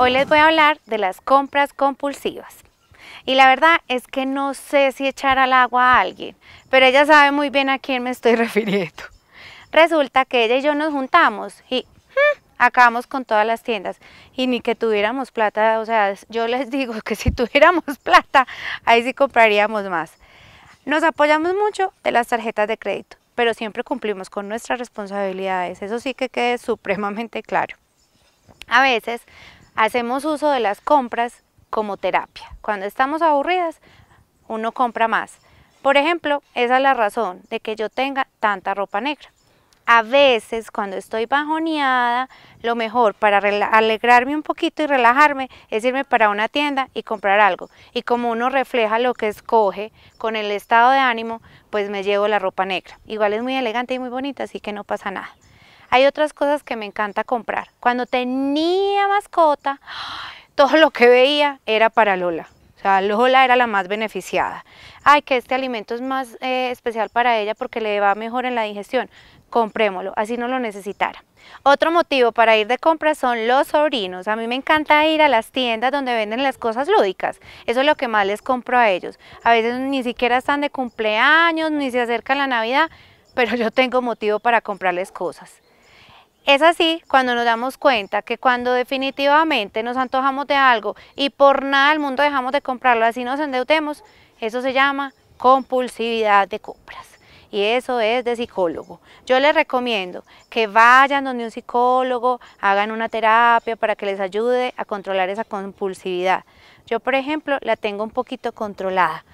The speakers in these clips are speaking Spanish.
Hoy les voy a hablar de las compras compulsivas. Y la verdad es que no sé si echar al agua a alguien, pero ella sabe muy bien a quién me estoy refiriendo. Resulta que ella y yo nos juntamos y hmm, acabamos con todas las tiendas y ni que tuviéramos plata, o sea, yo les digo que si tuviéramos plata, ahí sí compraríamos más. Nos apoyamos mucho de las tarjetas de crédito, pero siempre cumplimos con nuestras responsabilidades, eso sí que quede supremamente claro. A veces Hacemos uso de las compras como terapia. Cuando estamos aburridas, uno compra más. Por ejemplo, esa es la razón de que yo tenga tanta ropa negra. A veces cuando estoy bajoneada, lo mejor para alegrarme un poquito y relajarme es irme para una tienda y comprar algo. Y como uno refleja lo que escoge con el estado de ánimo, pues me llevo la ropa negra. Igual es muy elegante y muy bonita, así que no pasa nada. Hay otras cosas que me encanta comprar. Cuando tenía mascota, todo lo que veía era para Lola. O sea, Lola era la más beneficiada. Ay, que este alimento es más eh, especial para ella porque le va mejor en la digestión. Comprémoslo, así no lo necesitara. Otro motivo para ir de compra son los sobrinos. A mí me encanta ir a las tiendas donde venden las cosas lúdicas. Eso es lo que más les compro a ellos. A veces ni siquiera están de cumpleaños, ni se acerca la Navidad, pero yo tengo motivo para comprarles cosas. Es así cuando nos damos cuenta que cuando definitivamente nos antojamos de algo y por nada al mundo dejamos de comprarlo, así nos endeudemos, eso se llama compulsividad de compras y eso es de psicólogo. Yo les recomiendo que vayan donde un psicólogo, hagan una terapia para que les ayude a controlar esa compulsividad. Yo, por ejemplo, la tengo un poquito controlada.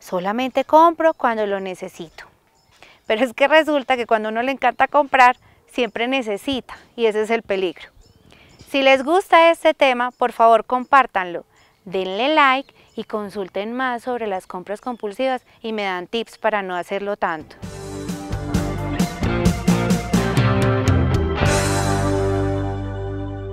Solamente compro cuando lo necesito. Pero es que resulta que cuando uno le encanta comprar, siempre necesita y ese es el peligro. Si les gusta este tema, por favor compártanlo, denle like y consulten más sobre las compras compulsivas y me dan tips para no hacerlo tanto.